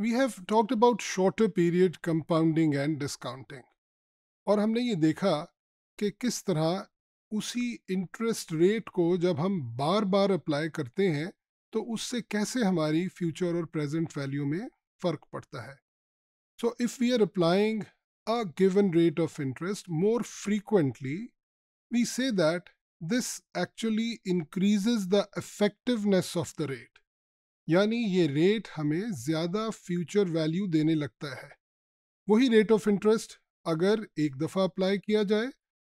We have talked about shorter period compounding and discounting और हमने ये देखा कि किस तरह उसी इंटरेस्ट रेट को जब हम बार बार अप्लाई करते हैं तो उससे कैसे हमारी फ्यूचर और प्रेजेंट वैल्यू में फ़र्क पड़ता है so if we are applying a given rate of interest more frequently we say that this actually increases the effectiveness of the rate यानी ये रेट हमें ज़्यादा फ्यूचर वैल्यू देने लगता है वही रेट ऑफ इंटरेस्ट अगर एक दफ़ा अप्लाई किया जाए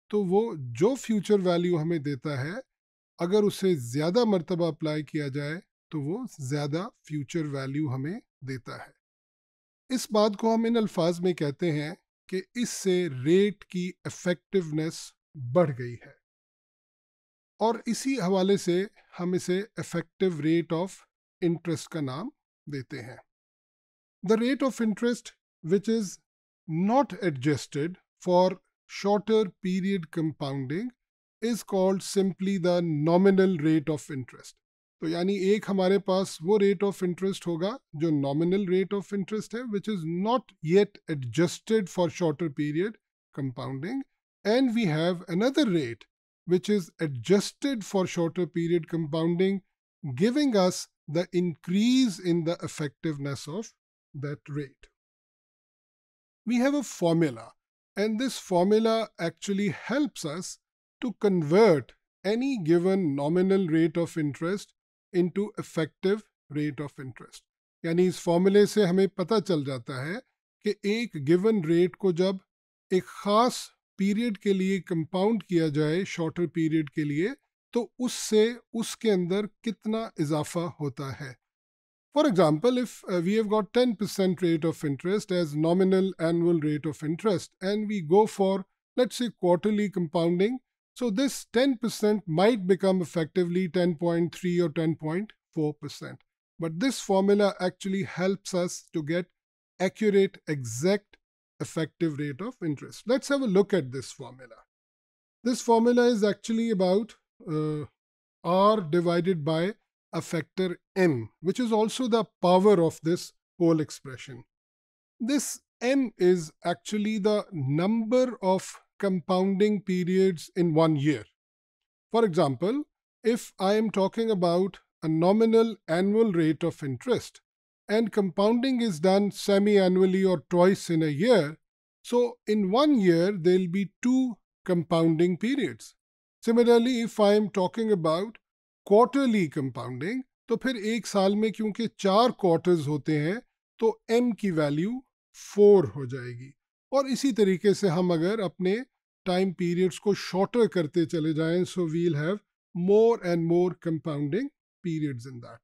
तो वो जो फ्यूचर वैल्यू हमें देता है अगर उसे ज़्यादा मरतबा अप्लाई किया जाए तो वो ज़्यादा फ्यूचर वैल्यू हमें देता है इस बात को हम इन अल्फाज में कहते हैं कि इससे रेट की इफ़ेक्टिवनेस बढ़ गई है और इसी हवाले से हम इसे इफ़ेक्टिव रेट ऑफ इंटरेस्ट का नाम देते हैं the rate of interest which is not adjusted for shorter period compounding is called simply the nominal rate of interest तो यानी एक हमारे पास वो रेट ऑफ इंटरेस्ट होगा जो नॉमिनल रेट ऑफ इंटरेस्ट है which is not yet adjusted for shorter period compounding and we have another rate which is adjusted for shorter period compounding giving us the increase in the effectiveness of that rate. We have a formula, and this formula actually helps us to convert any given nominal rate of interest into effective rate of interest. यानी इस फॉर्मूले से हमें पता चल जाता है कि एक गिवन रेट को जब एक ख़ास पीरियड के लिए कंपाउंड किया जाए शॉर्टर पीरियड के लिए So, उससे उसके अंदर कितना इजाफा होता है For example, if uh, we have got 10% rate of interest as nominal annual rate of interest and we go for, let's say, quarterly compounding, so this 10% might become effectively 10.3 or 10.4%. But this formula actually helps us to get accurate, exact effective rate of interest. Let's have a look at this formula. This formula is actually about uh, r divided by a factor n, which is also the power of this whole expression. This n is actually the number of compounding periods in one year. For example, if I am talking about a nominal annual rate of interest, and compounding is done semi-annually or twice in a year, so in one year there'll be two compounding periods. Similarly if I am talking about quarterly compounding तो फिर एक साल में क्योंकि चार quarters होते हैं तो एम की वैल्यू फोर हो जाएगी और इसी तरीके से हम अगर अपने टाइम पीरियड्स को शॉर्टर करते चले जाएं so we'll have more and more compounding periods in that.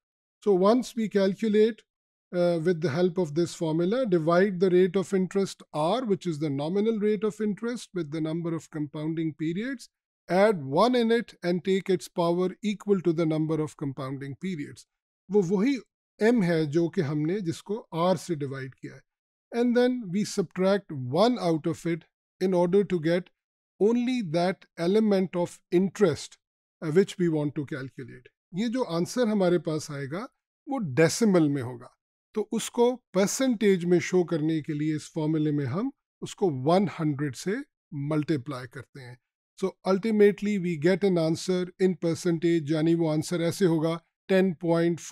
So once we calculate uh, with the help of this formula, divide the rate of interest R, which is the nominal rate of interest with the number of compounding periods, add one in it and take its power equal to the number of compounding periods वो वही M है जो कि हमने जिसको are से divide किया है and then we subtract one out of it in order to get only that element of interest which we want to calculate ये जो आंसर हमारे पास आएगा वो डेसिमल में होगा तो उसको परसेंटेज में शो करने के लिए इस फॉर्मूले में हम उसको 100 से मल्टीप्लाई करते हैं so ultimately we get an answer in percentage यानी वो आंसर ऐसे होगा 10.43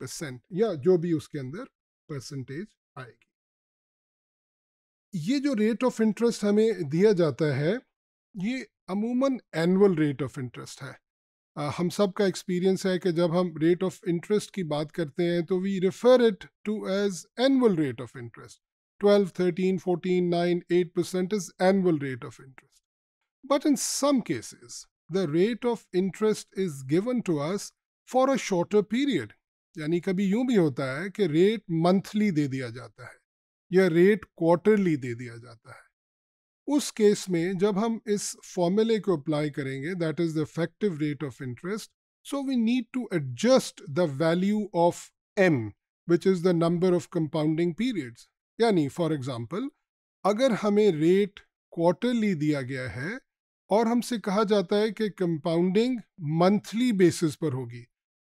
परसेंट या जो भी उसके अंदर परसेंटेज आएगी ये जो रेट ऑफ इंटरेस्ट हमें दिया जाता है ये अमूमन एनुअल रेट ऑफ इंटरेस्ट है आ, हम सब का एक्सपीरियंस है कि जब हम रेट ऑफ इंटरेस्ट की बात करते हैं तो we refer it to as annual rate of interest 12, 13, 14, 9, 8 percent is annual rate of interest But in some cases, the rate of interest is given to us for a shorter period. यानी कभी यूं भी होता है कि rate monthly दे दिया जाता है या रेट क्वार्टरली दे दिया जाता है उस केस में जब हम इस फॉर्मूले को अप्लाई करेंगे that is the effective rate of interest so we need to adjust the value of M which is the number of compounding periods यानी फॉर एग्जाम्पल अगर हमें रेट क्वार्टरली दिया गया है और हमसे कहा जाता है कि कंपाउंडिंग मंथली बेसिस पर होगी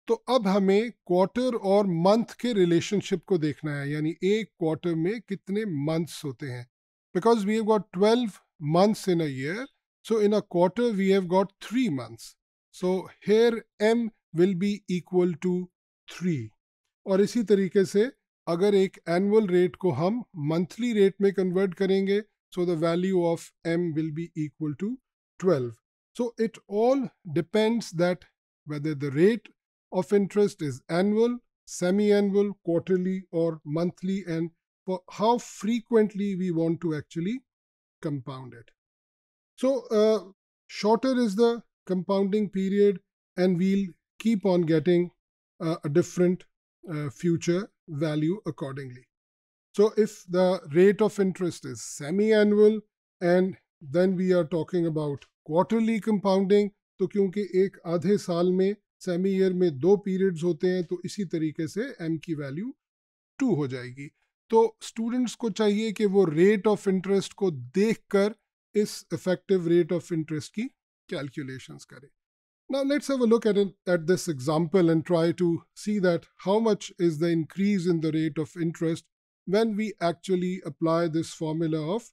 तो अब हमें क्वार्टर और मंथ के रिलेशनशिप को देखना है यानी एक क्वार्टर में कितने मंथ्स होते हैं because we have got twelve months in a year so in a quarter we have got three months so here M will be equal to three और इसी तरीके से अगर एक एनुअल रेट को हम मंथली रेट में कन्वर्ट करेंगे so the value of M will be equal to 12. So it all depends that whether the rate of interest is annual, semi-annual, quarterly or monthly and for how frequently we want to actually compound it. So uh, shorter is the compounding period and we'll keep on getting uh, a different uh, future value accordingly. So if the rate of interest is semi-annual and then we are talking about quarterly compounding तो क्योंकि एक आधे साल में semi year में दो periods होते हैं तो इसी तरीके से एम की वैल्यू टू हो जाएगी तो स्टूडेंट्स को चाहिए कि वो रेट ऑफ इंटरेस्ट को देखकर इस इफेक्टिव रेट ऑफ इंटरेस्ट की calculations करें now let's have a look at it, at this example and try to see that how much is the increase in the rate of interest when we actually apply this formula of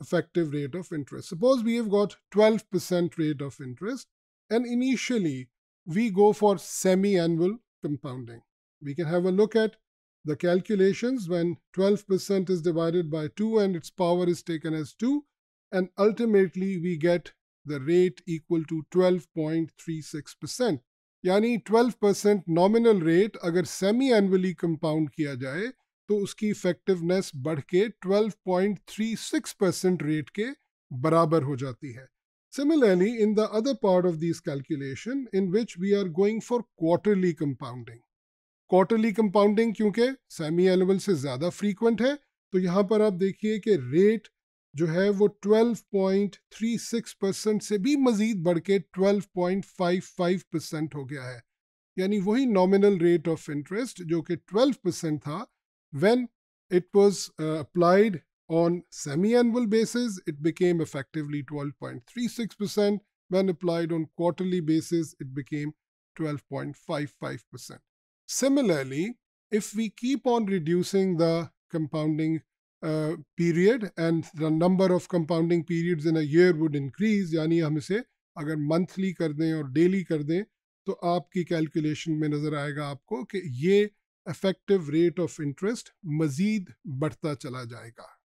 effective rate of interest. Suppose we have got 12% rate of interest and initially we go for semi-annual compounding. We can have a look at the calculations when 12% is divided by 2 and its power is taken as 2 and ultimately we get the rate equal to 12.36%. Yani 12% nominal rate agar semi-annually compound किया जाए तो उसकी effectiveness बढ़ के twelve point three six percent rate के बराबर हो जाती है similarly in the other part of this calculation in which we are going for quarterly compounding quarterly compounding क्योंकि सेमी एलेवल से ज़्यादा फ्रीक्वेंट है तो यहाँ पर आप देखिए कि रेट जो है वो 12.36 परसेंट से भी मजीद बढ़ के 12.55 परसेंट हो गया है यानी वही नॉमिनल रेट ऑफ इंटरेस्ट जो कि 12 परसेंट था When it was uh, applied on semi-annual basis, it became effectively 12.36%. When applied on quarterly basis, it became 12.55%. Similarly, if we keep on reducing the compounding uh, period and the number of compounding periods in a year would increase, yani hum ise agar monthly kar dein aur daily kar dein to aapki calculation mein nazar aayega aapko ki ye effective rate of interest मज़ीद बढ़ता चला जाएगा